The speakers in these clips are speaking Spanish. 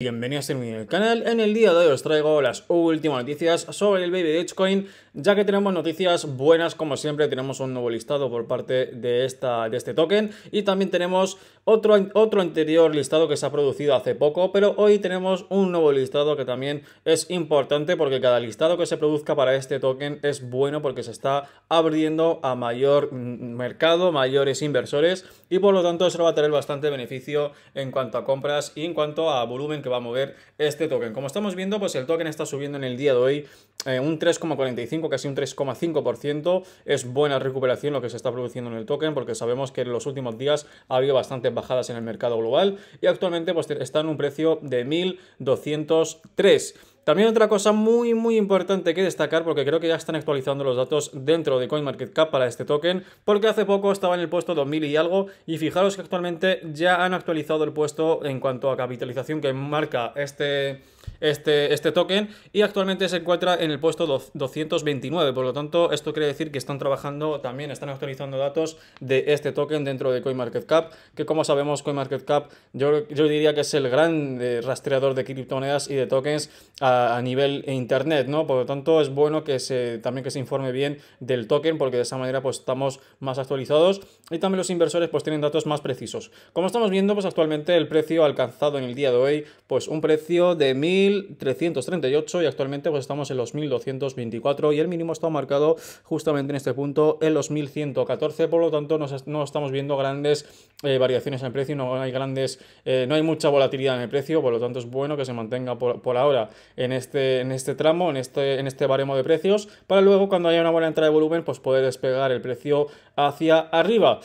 Bienvenidos a el canal, en el día de hoy os traigo las últimas noticias sobre el baby Dogecoin, ya que tenemos noticias buenas como siempre, tenemos un nuevo listado por parte de, esta, de este token y también tenemos otro, otro anterior listado que se ha producido hace poco, pero hoy tenemos un nuevo listado que también es importante porque cada listado que se produzca para este token es bueno porque se está abriendo a mayor mercado, mayores inversores y por lo tanto eso va a tener bastante beneficio en cuanto a compras y en cuanto a volumen va a mover este token. Como estamos viendo, pues el token está subiendo en el día de hoy eh, un 3,45, casi un 3,5%. Es buena recuperación lo que se está produciendo en el token porque sabemos que en los últimos días ha habido bastantes bajadas en el mercado global y actualmente pues está en un precio de 1.203. También otra cosa muy muy importante que destacar, porque creo que ya están actualizando los datos dentro de CoinMarketCap para este token, porque hace poco estaba en el puesto 2000 y algo, y fijaros que actualmente ya han actualizado el puesto en cuanto a capitalización que marca este este, este, token y actualmente se encuentra en el puesto 229. Por lo tanto, esto quiere decir que están trabajando también, están actualizando datos de este token dentro de CoinMarketCap, que como sabemos, CoinMarketCap yo, yo diría que es el gran eh, rastreador de criptomonedas y de tokens a, nivel internet, ¿no? Por lo tanto, es bueno que se, también que se informe bien del token porque de esa manera pues estamos más actualizados y también los inversores pues tienen datos más precisos. Como estamos viendo, pues actualmente el precio alcanzado en el día de hoy, pues un precio de 1000 1.338 y actualmente pues estamos en los 1.224 y el mínimo está marcado justamente en este punto en los 1.114, por lo tanto no estamos viendo grandes eh, variaciones en el precio, no hay grandes, eh, no hay mucha volatilidad en el precio, por lo tanto es bueno que se mantenga por, ahora en este, en este tramo, en este, en este baremo de precios, para luego cuando haya una buena entrada de volumen pues poder despegar el precio hacia arriba.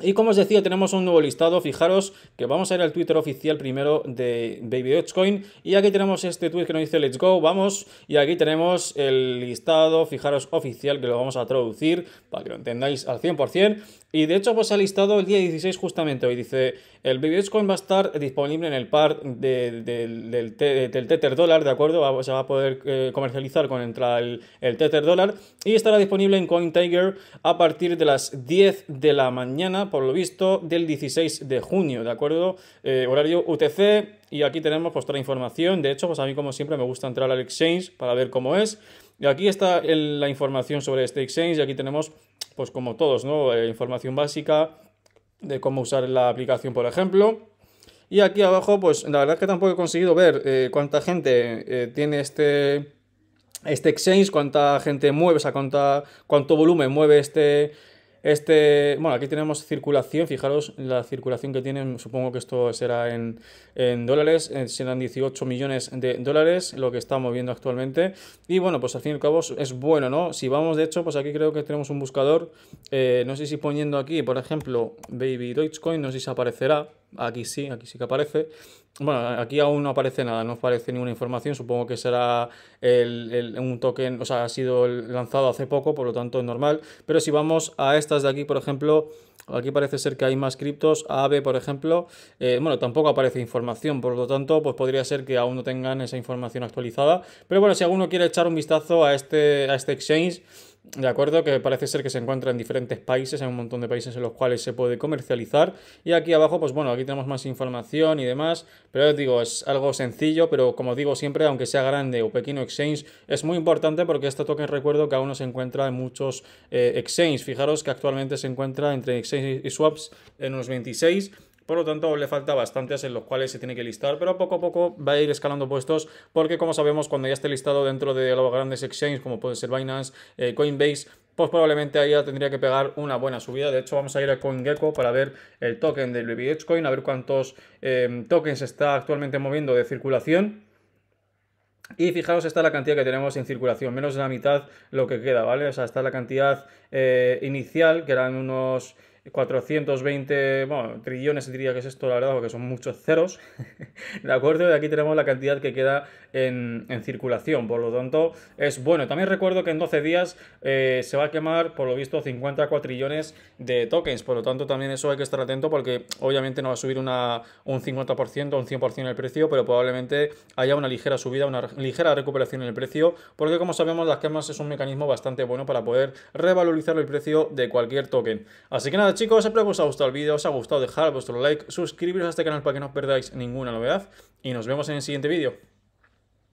Y como os decía, tenemos un nuevo listado, fijaros que vamos a ir al Twitter oficial primero de Baby Dogecoin y aquí tenemos este tweet que nos dice Let's Go, vamos, y aquí tenemos el listado, fijaros oficial que lo vamos a traducir para que lo entendáis al 100% y de hecho, pues ha listado el día 16 justamente hoy. Dice, el Coin va a estar disponible en el par del, del, Tether dólar, ¿de acuerdo? se va a poder eh, comercializar con entra el, Tether dólar y estará disponible en CoinTiger a partir de las 10 de la mañana, por lo visto, del 16 de junio, ¿de acuerdo? Eh, horario UTC y aquí tenemos pues toda la información. De hecho, pues a mí como siempre me gusta entrar al exchange para ver cómo es. Y aquí está la información sobre este exchange y aquí tenemos pues como todos, ¿no? Eh, información básica de cómo usar la aplicación, por ejemplo. Y aquí abajo, pues la verdad es que tampoco he conseguido ver eh, cuánta gente eh, tiene este, este exchange, cuánta gente mueve, o sea, cuánto volumen mueve este, este, bueno, aquí tenemos circulación, fijaros la circulación que tienen, supongo que esto será en, dólares, eh, serán 18 millones de dólares lo que estamos viendo actualmente. Y bueno, pues al fin y al cabo es bueno, ¿no? Si vamos, de hecho, pues aquí creo que tenemos un buscador, eh, no sé si poniendo aquí, por ejemplo, Baby Dogecoin, no sé si aparecerá. Aquí sí, aquí sí que aparece. Bueno, aquí aún no aparece nada, no aparece ninguna información. Supongo que será un token, o sea, ha sido lanzado hace poco, por lo tanto es normal. Pero si vamos a estas de aquí, por ejemplo, aquí parece ser que hay más criptos. AVE, por ejemplo, eh, bueno, tampoco aparece información, por lo tanto, pues podría ser que aún no tengan esa información actualizada. Pero bueno, si alguno quiere echar un vistazo a este, a este exchange de acuerdo, que parece ser que se encuentra en diferentes países, en un montón de países en los cuales se puede comercializar. Y aquí abajo, pues bueno, aquí tenemos más información y demás, pero os digo, es algo sencillo, pero como digo siempre, aunque sea grande o pequeño exchange, es muy importante porque este token recuerdo que aún no se encuentra en muchos eh, exchanges. Fijaros que actualmente se encuentra entre exchanges y swaps en unos 26 por lo tanto, le falta bastantes en los cuales se tiene que listar, pero poco a poco va a ir escalando puestos porque, como sabemos, cuando ya esté listado dentro de los grandes exchanges como puede ser Binance, eh, Coinbase, pues probablemente ahí ya tendría que pegar una buena subida. De hecho, vamos a ir a CoinGecko para ver el token del BBH Coin, a ver cuántos em, tokens está actualmente moviendo de circulación. Y fijaos, esta la cantidad que tenemos en circulación, menos de la mitad lo que queda, ¿vale? O sea, esta la cantidad eh, inicial, que eran unos 420, trillones diría que es esto, la verdad, porque son muchos ceros, ¿de acuerdo? Y aquí tenemos la cantidad que queda en, circulación, por lo tanto, es bueno. También recuerdo que en 12 días eh, se va a quemar, por lo visto, 50 cuatrillones de tokens, por lo tanto, también eso hay que estar atento porque obviamente no va a subir un 50% o un 100% el precio, pero probablemente haya una ligera subida, una ligera recuperación en el precio, porque como sabemos, las quemas es un mecanismo bastante bueno para poder revalorizar el precio de cualquier token. Así que nada, chicos, espero que os haya gustado el vídeo, os ha gustado dejar vuestro like, suscribiros a este canal para que no perdáis ninguna novedad y nos vemos en el siguiente vídeo.